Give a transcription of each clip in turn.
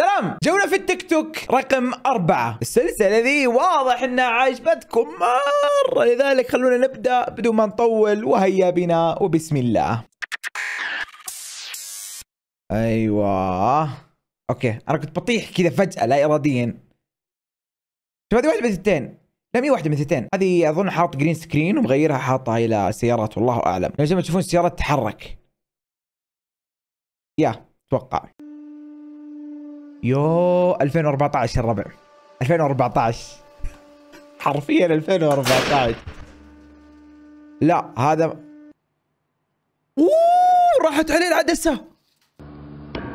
سلام جولة في التيك توك رقم أربعة السلسلة ذي واضح أنها عجبتكم مرة لذلك خلونا نبدأ بدون ما نطول وهيا بنا وبسم الله أيوة أوكي أنا كنت بطيح كذا فجأة لا إراديا شوف هذه واحدة من الثنتين لا مي واحدة من الثنتين هذه أظن حاط جرين سكرين ومغيرها حاطها إلى سيارات والله أعلم زي ما تشوفون السيارات تتحرك يا اتوقع يو 2014 الربع 2014 حرفيا 2014 لا هذا اوه راحت عليه العدسه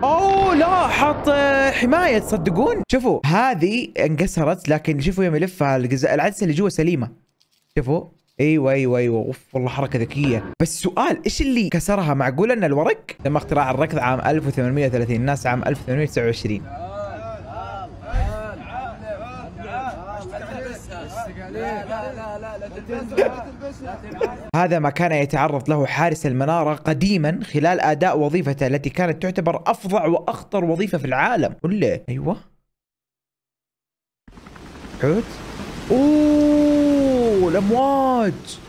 اوه لا حط حمايه تصدقون شوفوا هذه انكسرت لكن شوفوا يوم يلفها العدسه اللي جوا سليمه شوفوا ايوه ايوه ايوه اوف والله حركه ذكيه بس سؤال ايش اللي كسرها معقول ان الورق تم اختراع الركض عام 1830 الناس عام 1829 هذا ما كان يتعرض له حارس المنارة قديما خلال أداء وظيفته التي كانت تعتبر أفظع وأخطر وظيفة في العالم قل له أيوة حوت أوه الأمواج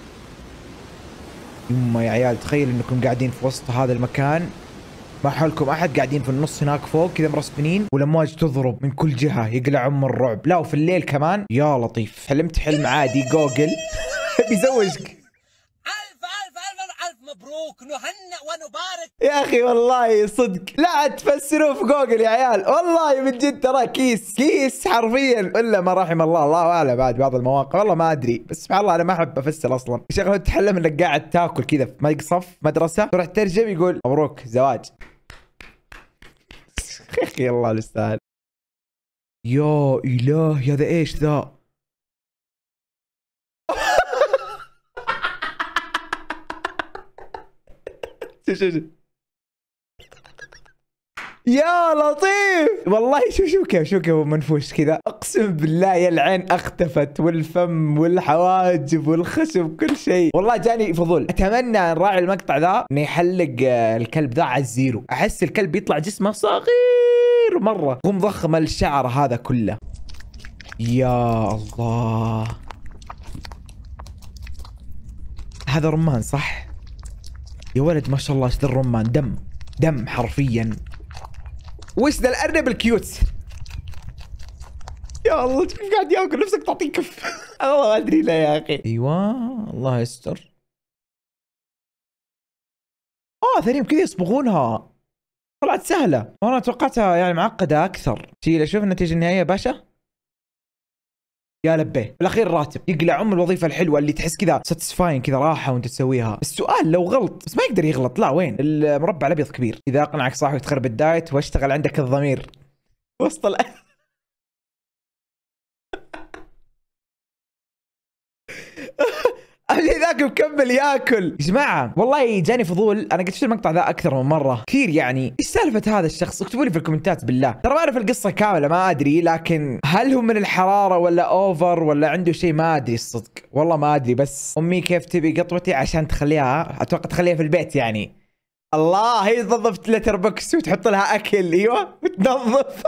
يما يا عيال تخيل أنكم قاعدين في وسط هذا المكان ما حولكم احد قاعدين في النص هناك فوق كذا مرسبنين والامواج تضرب من كل جهه يقلع من الرعب لا وفي الليل كمان يا لطيف حلمت حلم عادي جوجل بيزوجك الف الف الف الف مبروك نهني ونبارك يا اخي والله صدق لا تفسروه في جوجل يا عيال والله من جد تراه كيس كيس حرفيا الا ما رحم الله الله اعلم بعد بعض المواقع والله ما ادري بس سبحان الله انا ما احب افسر اصلا شغله تحلم انك قاعد تاكل كذا في مقصف مدرسه تروح ترجم يقول مبروك زواج يا اخي الله المستعان يا الهي هذا ايش ذا شوف يا لطيف والله شوف شوف كيف شوف كيف منفوش كذا اقسم بالله يا العين اختفت والفم والحواجب والخشب كل شيء والله جاني فضول اتمنى راعي المقطع ذا انه يحلق آه، الكلب ذا على الزيرو احس الكلب يطلع جسمه صغير مره قوم ضخم الشعر هذا كله يا الله هذا رمان صح يا ولد ما شاء الله ايش ذا الرمان دم دم حرفيا وش ذا الارنب الكيوت يا الله كيف قاعد ياكل نفسك تعطيه كف والله ما ادري لا يا اخي ايوه الله يستر اه ثانية كذا يصبغونها طلعت سهلة وانا توقعتها يعني معقدة اكثر شيل اشوف النتيجة النهائية باشا يا لبيه بالاخير راتب يقلع ام الوظيفه الحلوه اللي تحس كذا ساتسفاين كذا راحه وانت تسويها السؤال لو غلط بس ما يقدر يغلط لا وين المربع الابيض كبير اذا اقنعك صاحبك تخرب الدايت واشتغل عندك الضمير وسط باقي مكمل ياكل يا جماعه والله جاني فضول انا قد شفت المقطع ذا اكثر من مره كثير يعني ايش سالفه هذا الشخص اكتبوا لي في الكومنتات بالله ترى ما اعرف القصه كامله ما ادري لكن هل هو من الحراره ولا اوفر ولا عنده شيء ما ادري الصدق والله ما ادري بس امي كيف تبي قطوتي عشان تخليها اتوقع تخليها في البيت يعني الله هي تنظف لتر بوكس وتحط لها اكل ايوه وتنظف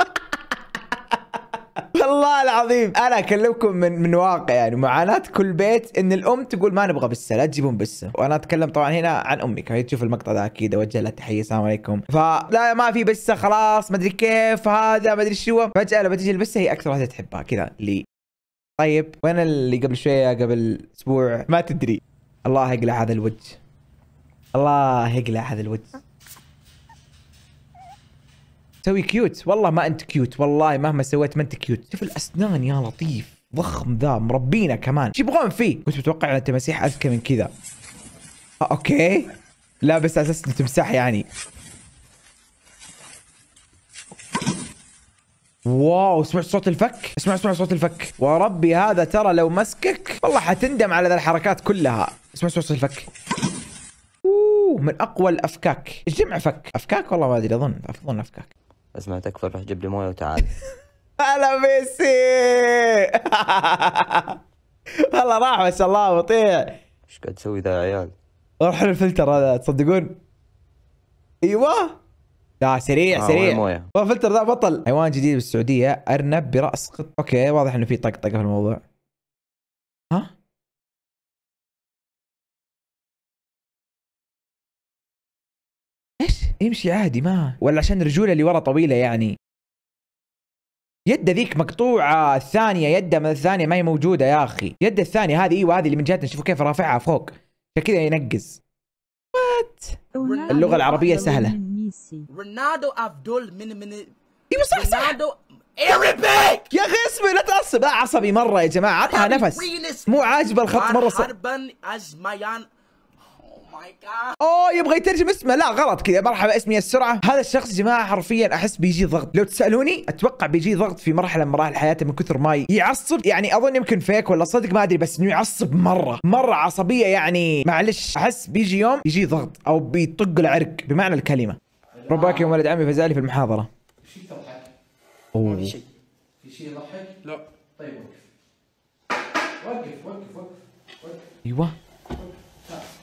والله العظيم انا اكلمكم من من واقع يعني معاناه كل بيت ان الام تقول ما نبغى بسه لا تجيبون بسه وانا اتكلم طبعا هنا عن امي كانت تشوف المقطع ذا اكيد اوجه لها تحيه السلام عليكم فلا ما في بسه خلاص ما ادري كيف هذا ما ادري شو فجاه لما تجي البسه هي اكثر واحده تحبها كذا لي طيب وين اللي قبل شويه قبل اسبوع ما تدري الله يقلع هذا الوجه الله يقلع هذا الوجه تسوي كيوت والله ما انت كيوت والله مهما سويت ما انت كيوت شوف الاسنان يا لطيف ضخم ذا مربينا كمان ايش يبغون فيه كنت متوقع ان التماسيح اذكى من كذا آه، اوكي لا بس اساس تمساح يعني واو سمعت صوت الفك اسمع اسمع صوت الفك وربي هذا ترى لو مسكك والله حتندم على ذا الحركات كلها اسمع اسمع صوت الفك اوه من اقوى الافكاك جمع فك افكاك والله ما ادري اظن اظن افكاك اسمع تكفى روح جيب لي مويه وتعال هلا ميسي والله راح ما شاء الله بطيء ايش قاعد تسوي ذا يا عيال؟ روح الفلتر هذا تصدقون؟ ايوه لا سريع آه سريع مويه ذا بطل حيوان جديد بالسعوديه ارنب براس قط اوكي واضح انه في طقطقه في الموضوع امشي عادي ما ولا عشان رجوله اللي ورا طويله يعني يده ذيك مقطوعه الثانيه يده من الثانيه ما هي موجوده يا اخي يده الثانيه هذه ايوه هذه اللي من جهتنا شوفوا كيف رافعها فوق كذا ينقز وات اللغه العربيه سهله رونالدو افضل من من ايوه صح صح يا اخي اسمي لا تعصب عصبي مره يا جماعه عطها نفس مو عاجبه الخط مره صح ماي جاد اوه يبغى يترجم اسمه لا غلط كذا مرحبا اسمي السرعه هذا الشخص جماعه حرفيا احس بيجي ضغط لو تسالوني اتوقع بيجي ضغط في مرحله من مراحل حياته من كثر ما يعصب يعني اظن يمكن فيك ولا صدق ما ادري بس انه يعصب مره مره عصبيه يعني معلش احس بيجي يوم يجي ضغط او بيطق العرق بمعنى الكلمه رباك يوم ولد عمي فزالي في المحاضره في شيء يضحك في شيء يضحك لا طيب وقف وقف وقف وقف, وقف. ايوه وقف.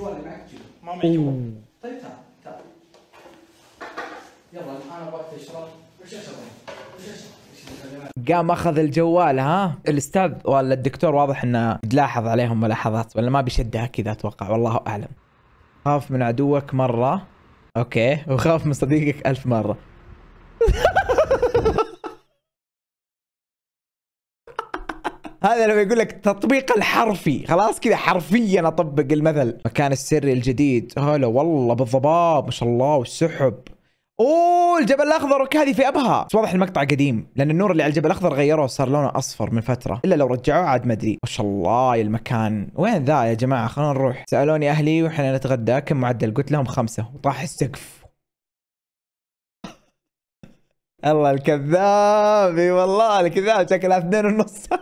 اللي معك ما معي طيب تعال قام اخذ الجوال ها الاستاذ ولا الدكتور واضح انه لاحظ عليهم ملاحظات ولا ما بيشدها كذا اتوقع والله اعلم خاف من عدوك مره اوكي وخاف من صديقك الف مره هذا لما يقول لك تطبيق الحرفي خلاص كذا حرفيا اطبق المثل مكان السر الجديد هلا والله بالضباب ما شاء الله والسحب اوه الجبل الاخضر اوكي هذه في ابها بس واضح المقطع قديم لان النور اللي على الجبل الاخضر غيروه صار لونه اصفر من فتره الا لو رجعوه عاد ما ادري ما شاء الله المكان وين ذا يا جماعه خلونا نروح سالوني اهلي واحنا نتغدى كم معدل قلت لهم خمسه وطاح السقف الله الكذاب والله الكذاب شكلها اثنين ونص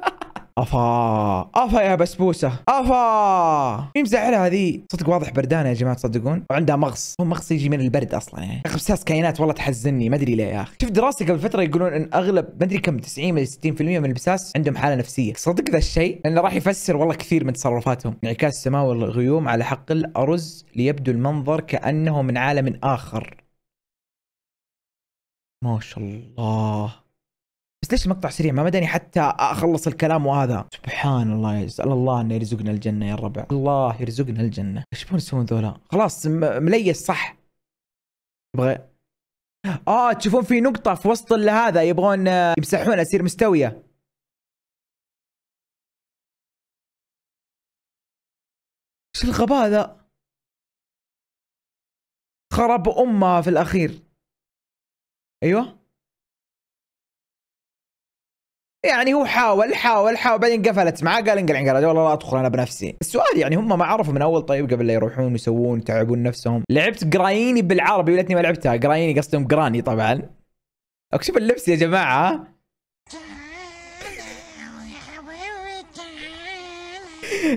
افا افا يا بسبوسه افا مين مزعلها هذه صدق واضح بردانه يا جماعه تصدقون وعندها مغص هو مغص يجي من البرد اصلا يعني يا اخي بساس كائنات والله تحزني ما ادري ليه يا اخي شفت دراسه قبل فتره يقولون ان اغلب ما ادري كم 90 من 60% من البساس عندهم حاله نفسيه صدق ذا الشيء لانه راح يفسر والله كثير من تصرفاتهم انعكاس السماء والغيوم على حق الارز ليبدو المنظر كانه من عالم اخر ما شاء الله ليش المقطع سريع ما مدني حتى اخلص الكلام وهذا سبحان الله يسال الله انه يرزقنا الجنه يا الربع الله يرزقنا الجنه ايش يبون يسوون ذولا خلاص مليس صح يبغى اه تشوفون في نقطه في وسط هذا يبغون آه، يمسحونها تصير مستويه ايش الغباء ذا خرب امها في الاخير ايوه يعني هو حاول حاول حاول بعدين قفلت معاه قال انقلع انقلع والله لا ادخل انا بنفسي السؤال يعني هم ما عرفوا من اول طيب قبل لا يروحون يسوون يتعبون نفسهم لعبت قرايني بالعربي ولتني ما لعبتها قرايني قصدهم قراني طبعا اكشف اللبس يا جماعه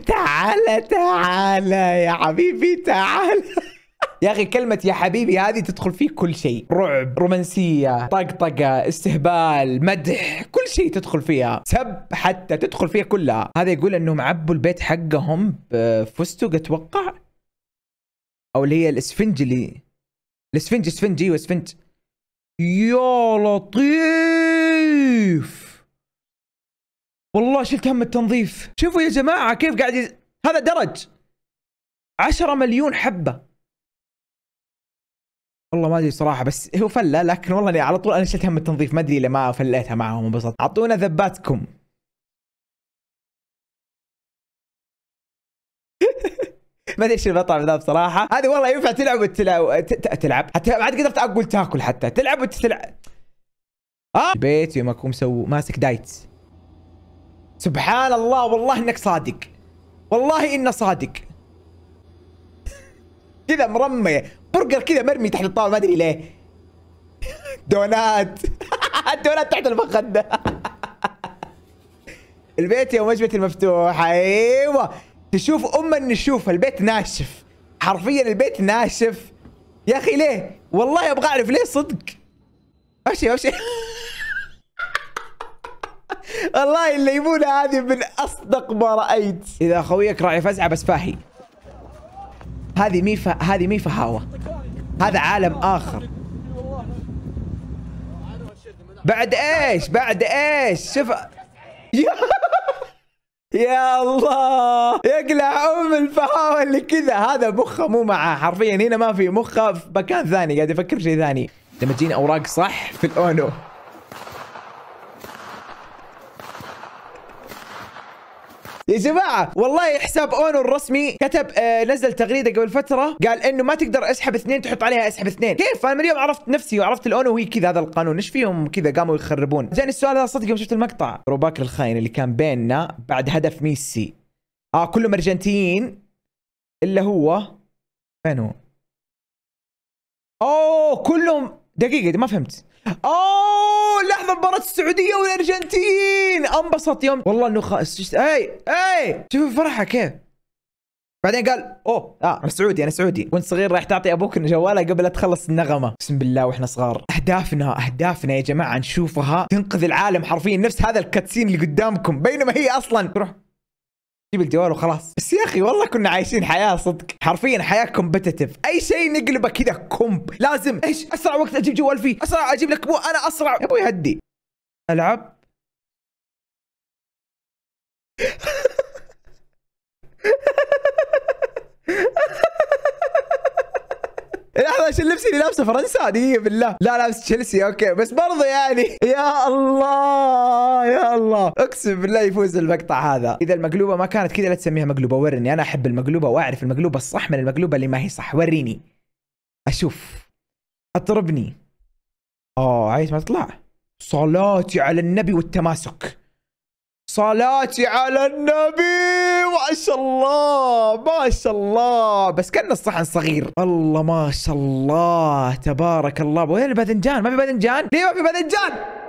تعال تعال يا حبيبي تعال يا اخي كلمه يا حبيبي هذه تدخل فيه كل شيء رعب رومانسيه طقطقه استهبال مدح كل شيء تدخل فيها سب حتى تدخل فيها كلها هذا يقول انهم عبوا البيت حقهم بفستق اتوقع او اللي هي الاسفنج اللي الاسفنج اسفنج ايوه اسفنج يا لطيف والله شلت هم التنظيف شوفوا يا جماعه كيف قاعد يز... هذا درج 10 مليون حبه والله ما ادري صراحه بس هو فله لكن والله اني على طول انا شلت هم التنظيف ما ادري ما فليتها معهم وانبسطت اعطونا ذباتكم ما ادري ايش المطعم ذا بصراحه هذه والله ينفع تلعب وتلعب تلعب حتى عاد قدرت اقول تاكل حتى تلعب وتلعب اه بيت يوم اكون مسوي ماسك دايت سبحان الله والله انك صادق والله انه صادق كذا مرمي برجر كذا مرمي تحت الطاوله ما ادري ليه دونات الدونات تحت المخده البيت يوم وجبتي المفتوحه ايوه تشوف ام النشوف البيت ناشف حرفيا البيت ناشف يا اخي ليه والله ابغى اعرف ليه صدق ماشي ماشي والله الليمونه هذه من اصدق ما رايت اذا خويك راعي فزعه بس فاهي هذه مي ف... هذه مي فهاوه هذا عالم اخر بعد ايش بعد ايش شوف يا, يا الله يقلع ام الفهاوه اللي كذا هذا مخه مو معاه حرفيا هنا ما في مخه في مكان ثاني قاعد يفكر شيء ثاني لما تجيني اوراق صح في الاونو يا جماعه والله حساب اونو الرسمي كتب آه نزل تغريده قبل فتره قال انه ما تقدر اسحب اثنين تحط عليها اسحب اثنين كيف انا من اليوم عرفت نفسي وعرفت الاونو وهي كذا هذا القانون ايش فيهم كذا قاموا يخربون جاني السؤال هذا صدق يوم شفت المقطع روباك الخاين اللي كان بيننا بعد هدف ميسي اه كلهم ارجنتيين الا هو وين هو اوه كلهم دقيقه ما فهمت اوه لحظه مباراه السعوديه والارجنتين انبسط يوم والله انه خاص اي اي شوف الفرحه كيف بعدين قال اوه اه انا سعودي انا سعودي وانت صغير رايح تعطي ابوك جواله قبل لا تخلص النغمه اقسم بالله واحنا صغار اهدافنا اهدافنا يا جماعه نشوفها تنقذ العالم حرفيا نفس هذا الكاتسين اللي قدامكم بينما هي اصلا تروح جيب الجوال وخلاص بس يا اخي والله كنا عايشين حياه صدق حرفيا حياه كومبتتف اي شيء نقلبه كذا كومب لازم ايش اسرع وقت اجيب جوال فيه اسرع اجيب لك مو انا اسرع يا ابوي هدي العب لحظه ايش اللبس اللي لابسه فرنسا دقيقه بالله لا لابس تشيلسي اوكي بس برضه يعني يا الله يا الله اقسم بالله يفوز المقطع هذا اذا المقلوبه ما كانت كذا لا تسميها مقلوبه ورني انا احب المقلوبه واعرف المقلوبه الصح من المقلوبه اللي ما هي صح وريني اشوف اطربني اه عايز ما تطلع صلاتي على النبي والتماسك صلاتي على النبي ما شاء الله ما شاء الله بس كان الصحن صغير الله ما شاء الله تبارك الله وين الباذنجان ما في باذنجان ليه ما في باذنجان